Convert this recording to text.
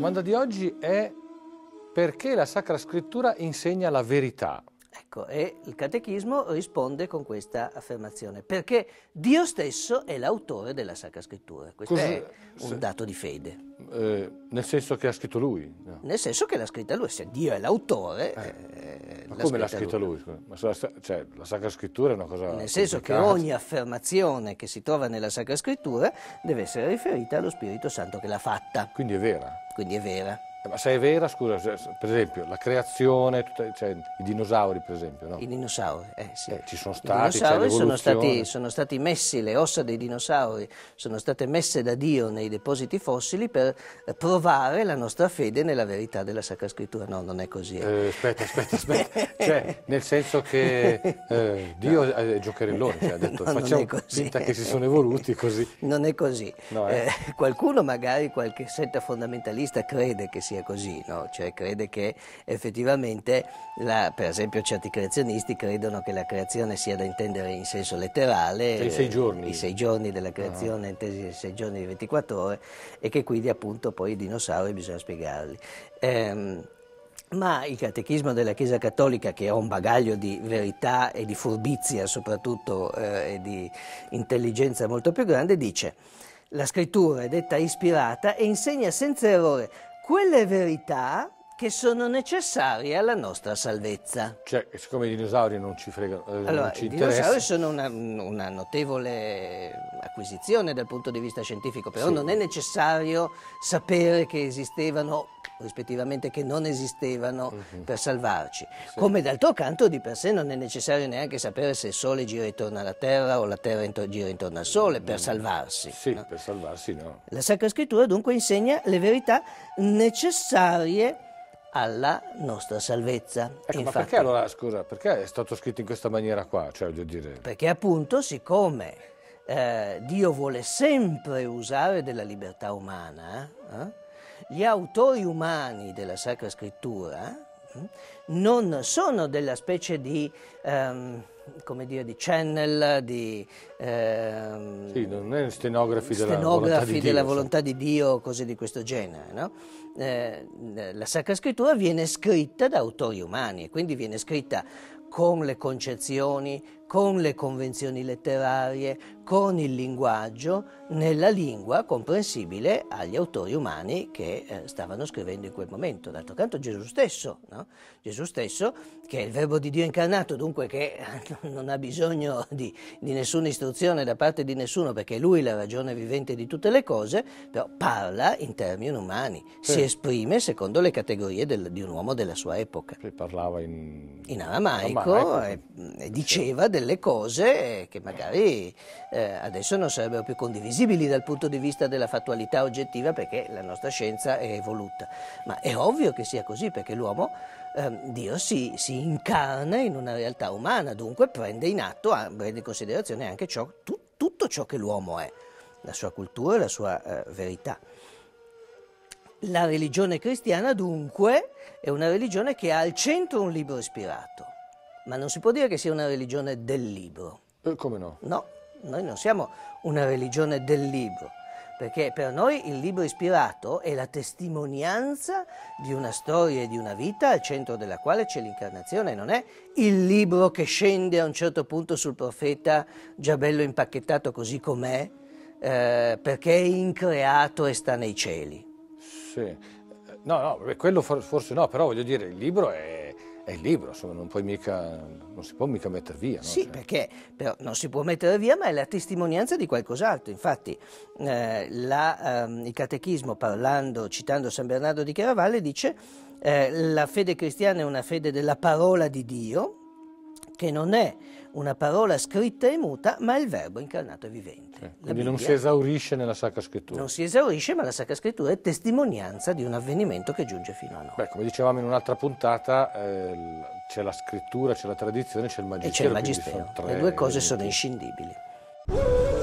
domanda di oggi è perché la Sacra Scrittura insegna la verità? Ecco, e il catechismo risponde con questa affermazione, perché Dio stesso è l'autore della Sacra Scrittura, questo Così, è un se, dato di fede. Eh, nel senso che ha scritto lui? No. Nel senso che l'ha scritta lui, se Dio è l'autore... Eh, eh, ma l'ha come l'ha scritta lui? lui? Ma, cioè, la Sacra Scrittura è una cosa... Nel senso che ogni affermazione che si trova nella Sacra Scrittura deve essere riferita allo Spirito Santo che l'ha fatta. Quindi è vera? Quindi è vera. Eh, ma se è vera, scusa, per esempio, la creazione, tutta, cioè, i dinosauri per esempio, no? I dinosauri, eh sì. Eh, ci sono stati, I dinosauri sono stati, sono stati, messi, le ossa dei dinosauri sono state messe da Dio nei depositi fossili per provare la nostra fede nella verità della Sacra Scrittura. No, non è così. Eh, eh aspetta, aspetta, aspetta. cioè, nel senso che eh, Dio no. è giocherellone, cioè, ha detto no, facciamo finta che si sono evoluti così. Non è così. No, eh. qualcuno magari, qualche setta fondamentalista crede che si sia così, no? cioè crede che effettivamente, la, per esempio certi creazionisti credono che la creazione sia da intendere in senso letterale, cioè, i, sei eh, giorni. i sei giorni della ah. creazione ah. intesi in sei giorni di 24 ore e che quindi appunto poi i dinosauri bisogna spiegarli. Ehm, ma il catechismo della Chiesa Cattolica, che ha un bagaglio di verità e di furbizia soprattutto eh, e di intelligenza molto più grande, dice la scrittura è detta ispirata e insegna senza errore quelle verità che sono necessarie alla nostra salvezza. Cioè, siccome i dinosauri non ci fregano, eh, allora, non ci i dinosauri sono una, una, notevole acquisizione dal punto di vista scientifico, però sì. non è necessario sapere che esistevano rispettivamente che non esistevano uh-huh. per salvarci. Sì. Come d'altro canto di per sé non è necessario neanche sapere se il Sole gira intorno alla Terra o la Terra intor- gira intorno al Sole per mm. salvarsi. Sì, no? per salvarsi no. La Sacra Scrittura dunque insegna le verità necessarie alla nostra salvezza. Ecco, Infatti, ma perché allora, scusa, perché è stato scritto in questa maniera qua? Cioè, dire... Perché appunto, siccome eh, Dio vuole sempre usare della libertà umana, eh, gli autori umani della Sacra Scrittura hm, non sono della specie di, um, come dire, di channel, di... Um, sì, non è stenografi, della, stenografi volontà di Dio, volontà di Dio, cose di questo genere, no? eh, la Sacra Scrittura viene scritta da autori umani e quindi viene scritta con le concezioni, con le convenzioni letterarie, con il linguaggio, nella lingua comprensibile agli autori umani che eh, stavano scrivendo in quel momento. D'altro canto Gesù stesso, no? Gesù stesso che è il verbo di Dio incarnato, dunque che eh, non ha bisogno di, di nessuna istruzione da parte di nessuno perché è lui la ragione vivente di tutte le cose, però parla in termini umani, sì. si esprime secondo le categorie del, di un uomo della sua epoca. Che parlava in, in aramaico, aramaico. E, e, diceva sì. del delle cose che magari eh, adesso non sarebbero più condivisibili dal punto di vista della fattualità oggettiva perché la nostra scienza è evoluta. Ma è ovvio che sia così perché l'uomo, eh, Dio si, si, incarna in una realtà umana, dunque prende in atto, prende in considerazione anche ciò, tu, tutto ciò che l'uomo è, la sua cultura, la sua eh, verità. La religione cristiana dunque è una religione che ha al centro un libro ispirato ma non si può dire che sia una religione del libro. E eh, come no? No, noi non siamo una religione del libro, perché per noi il libro ispirato è la testimonianza di una storia e di una vita al centro della quale c'è l'incarnazione, non è il libro che scende a un certo punto sul profeta già bello impacchettato così com'è, eh, perché è increato e sta nei cieli. Sì, no, no, quello forse no, però voglio dire, il libro è è il libro, insomma, non, mica, non, si può mica mettere via. No? Sì, cioè... perché però, non si può mettere via, ma è la testimonianza di qualcos'altro. Infatti, eh, la, eh, il catechismo, parlando, citando San Bernardo di Chiaravalle, dice eh, la fede cristiana è una fede della parola di Dio, che non è una parola scritta e muta, ma il verbo incarnato e vivente. Eh, quindi non si esaurisce nella Sacra Scrittura. Non si esaurisce, ma la Sacra Scrittura è testimonianza di un avvenimento che giunge fino a noi. Beh, come dicevamo in un'altra puntata, eh, c'è la Scrittura, c'è la tradizione, c'è il Magistero. E c'è il Magistero. Le due cose sono inscindibili.